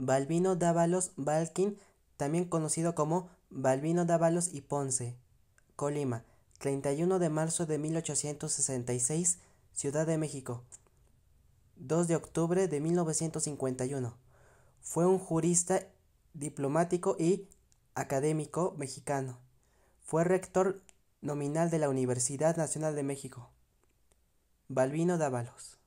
Balbino Dávalos Balkin, también conocido como Balbino Dávalos y Ponce, Colima, 31 de marzo de 1866, Ciudad de México, 2 de octubre de 1951. Fue un jurista, diplomático y académico mexicano. Fue rector nominal de la Universidad Nacional de México. Balbino Dávalos.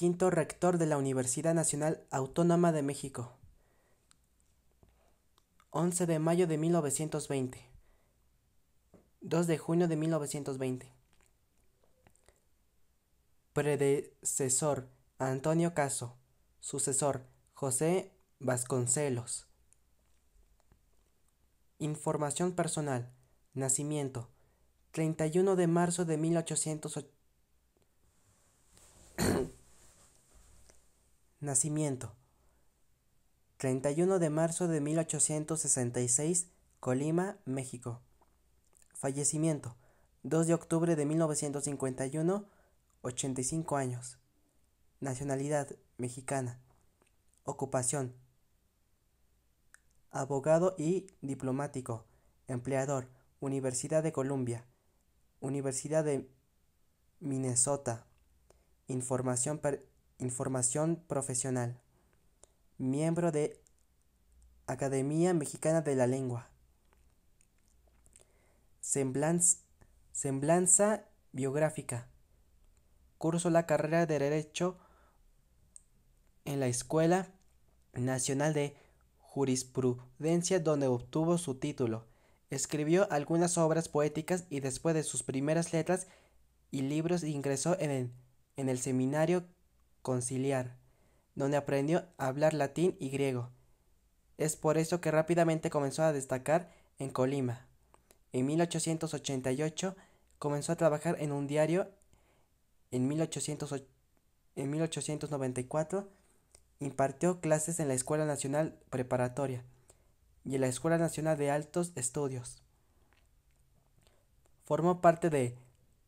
quinto rector de la Universidad Nacional Autónoma de México. 11 de mayo de 1920. 2 de junio de 1920. Predecesor Antonio Caso. Sucesor José Vasconcelos. Información personal. Nacimiento. 31 de marzo de 1880. Nacimiento. 31 de marzo de 1866, Colima, México. Fallecimiento. 2 de octubre de 1951, 85 años. Nacionalidad mexicana. Ocupación. Abogado y diplomático. Empleador. Universidad de Columbia. Universidad de Minnesota. Información per Información Profesional. Miembro de Academia Mexicana de la Lengua. Semblanza, biográfica. Cursó la carrera de Derecho en la Escuela Nacional de Jurisprudencia donde obtuvo su título. Escribió algunas obras poéticas y después de sus primeras letras y libros ingresó en el, en el seminario conciliar, donde aprendió a hablar latín y griego. Es por eso que rápidamente comenzó a destacar en Colima. En 1888 comenzó a trabajar en un diario. En, en 1894 impartió clases en la Escuela Nacional Preparatoria y en la Escuela Nacional de Altos Estudios. Formó parte de,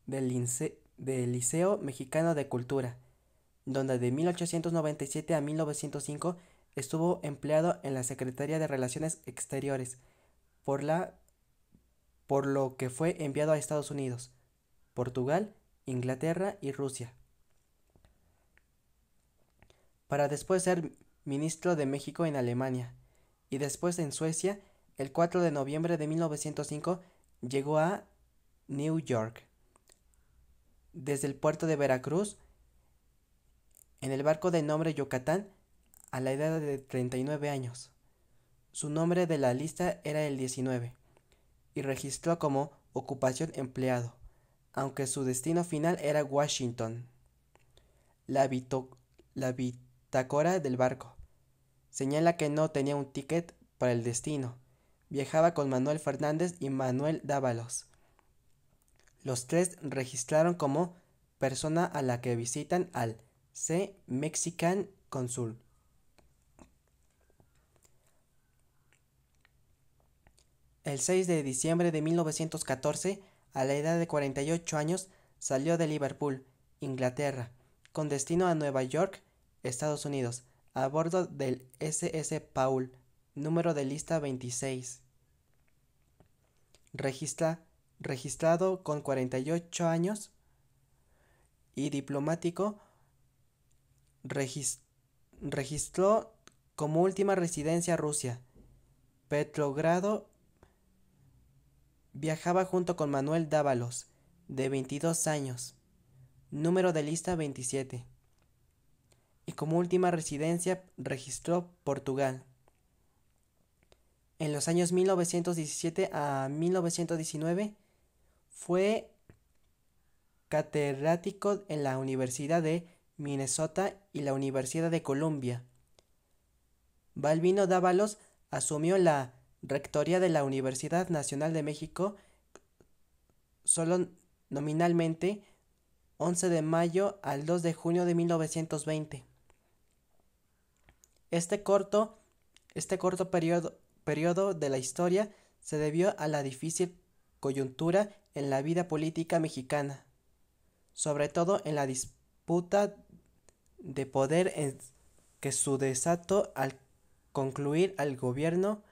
del, Liceo Mexicano de Cultura donde de 1897 a 1905 estuvo empleado en la Secretaría de Relaciones Exteriores, por, la, por lo que fue enviado a Estados Unidos, Portugal, Inglaterra y Rusia, para después ser ministro de México en Alemania, y después en Suecia, el 4 de noviembre de 1905 llegó a New York. Desde el puerto de Veracruz, en el barco de nombre Yucatán a la edad de 39 años. Su nombre de la lista era el 19 y registró como ocupación empleado, aunque su destino final era Washington. La, la del barco señala que no tenía un ticket para el destino. Viajaba con Manuel Fernández y Manuel Dávalos. Los tres registraron como persona a la que visitan al C. Mexican Consul. El 6 de diciembre de 1914, a la edad de 48 años, salió de Liverpool, Inglaterra, con destino a Nueva York, Estados Unidos, a bordo del SS Paul, número de lista 26. Registra, registrado con 48 años y diplomático registró como última residencia Rusia. Petrogrado viajaba junto con Manuel Dávalos, de 22 años, número de lista 27, y como última residencia registró Portugal. En los años 1917 a 1919 fue catedrático en la Universidad de Minnesota y la Universidad de Columbia. Balbino Dávalos asumió la rectoría de la Universidad Nacional de México solo nominalmente 11 de mayo al 2 de junio de 1920. Este corto, este corto periodo, periodo de la historia se debió a la difícil coyuntura en la vida política mexicana, sobre todo en la disputa de poder que su desato al concluir al gobierno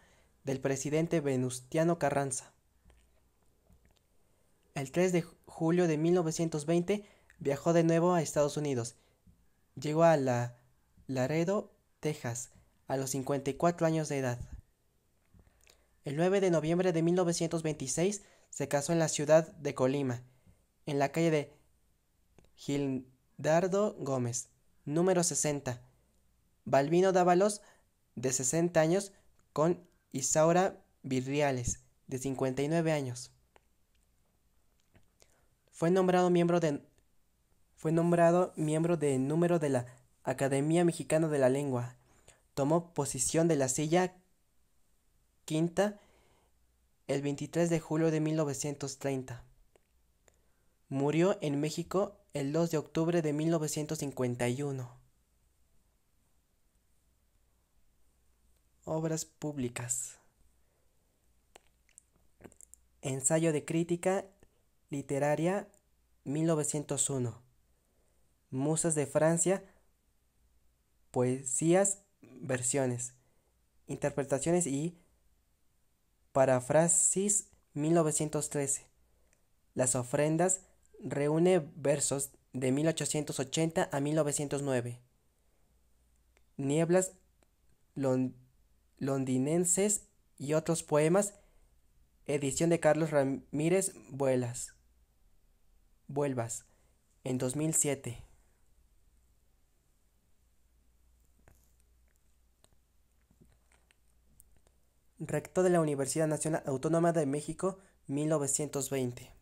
del presidente Venustiano Carranza. El 3 de julio de 1920 viajó de nuevo a Estados Unidos. Llegó a la Laredo, Texas, a los 54 años de edad. El 9 de noviembre de 1926 se casó en la ciudad de Colima, en la calle de Gil Dardo Gómez, número 60. Balbino Dávalos, de 60 años, con Isaura Virriales, de 59 años. Fue nombrado miembro de fue nombrado miembro de número de la Academia Mexicana de la Lengua. Tomó posición de la silla quinta el 23 de julio de 1930. Murió en México el 2 de octubre de 1951. Obras públicas. Ensayo de crítica literaria 1901. Musas de Francia. Poesías, versiones, interpretaciones y parafrasis 1913. Las ofrendas reúne versos de 1880 a 1909. Nieblas londinenses y otros poemas, edición de Carlos Ramírez Vuelas. Vuelvas, en 2007. Rector de la Universidad Nacional Autónoma de México, 1920.